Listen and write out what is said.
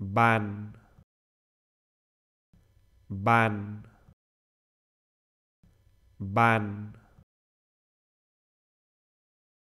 bàn bàn bàn